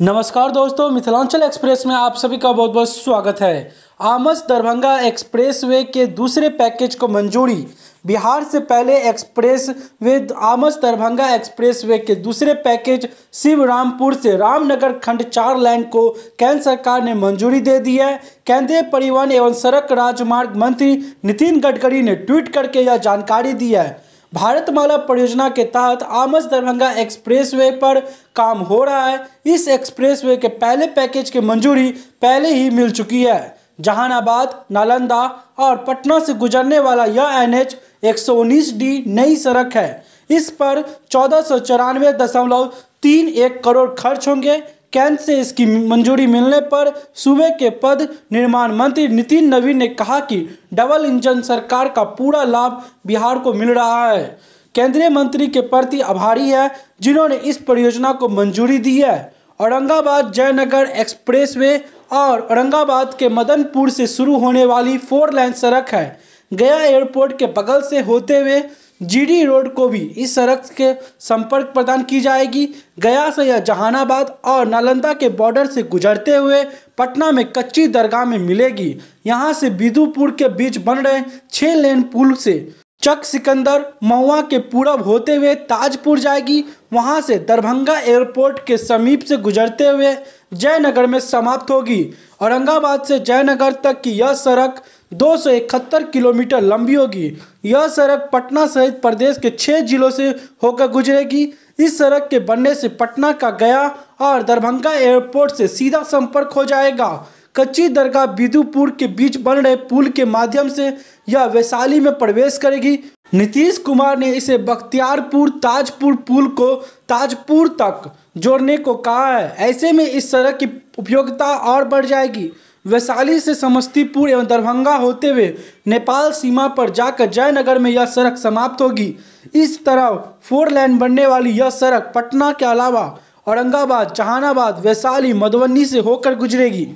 नमस्कार दोस्तों मिथिलांचल एक्सप्रेस में आप सभी का बहुत बहुत स्वागत है आमस दरभंगा एक्सप्रेसवे के दूसरे पैकेज को मंजूरी बिहार से पहले expressway Amas Darbhanga expressway के दूसरे पैकेज शिव रामपुर से रामनगर खंड चार लाइन को केंद्र सरकार ने मंजूरी दे दी है केंद्रीय परिवहन एवं सड़क राजमार्ग मंत्री नितिन गडकरी ने ट्वीट करके यह जानकारी दी है भारतमाला परियोजना के तहत आमस दरभंगा एक्सप्रेसवे पर काम हो रहा है इस एक्सप्रेसवे के पहले पैकेज की मंजूरी पहले ही मिल चुकी है जहानाबाद नालंदा और पटना से गुजरने वाला यह एन एच डी नई सड़क है इस पर चौदह दशमलव तीन एक करोड़ खर्च होंगे कैंट से इसकी मंजूरी मिलने पर सूबे के पद निर्माण मंत्री नितिन नवीन ने कहा कि डबल इंजन सरकार का पूरा लाभ बिहार को मिल रहा है केंद्रीय मंत्री के प्रति आभारी है जिन्होंने इस परियोजना को मंजूरी दी है औरंगाबाद जयनगर एक्सप्रेसवे और औरंगाबाद के मदनपुर से शुरू होने वाली फोर लाइन सड़क है गया एयरपोर्ट के बगल से होते हुए जीडी रोड को भी इस सड़क के संपर्क प्रदान की जाएगी गया से यह जहानाबाद और नालंदा के बॉर्डर से गुजरते हुए पटना में कच्ची दरगाह में मिलेगी यहां से बिदुपुर के बीच बन रहे छः लेन पुल से चक सिकंदर महुआ के पूरब होते हुए ताजपुर जाएगी वहां से दरभंगा एयरपोर्ट के समीप से गुजरते हुए जयनगर में समाप्त होगी औरंगाबाद से जयनगर तक की यह सड़क दो किलोमीटर लंबी होगी यह सड़क पटना सहित प्रदेश के छः जिलों से होकर गुजरेगी इस सड़क के बनने से पटना का गया और दरभंगा एयरपोर्ट से सीधा संपर्क हो जाएगा कच्ची दरगाह बिदुपुर के बीच बन रहे पुल के माध्यम से यह वैशाली में प्रवेश करेगी नीतीश कुमार ने इसे बख्तियारपुर ताजपुर पुल को ताजपुर तक जोड़ने को कहा है ऐसे में इस सड़क की उपयोगिता और बढ़ जाएगी वैशाली से समस्तीपुर एवं दरभंगा होते हुए नेपाल सीमा पर जाकर जयनगर में यह सड़क समाप्त होगी इस तरह फोर लाइन बनने वाली यह सड़क पटना के अलावा औरंगाबाद जहानाबाद वैशाली मधुबनी से होकर गुजरेगी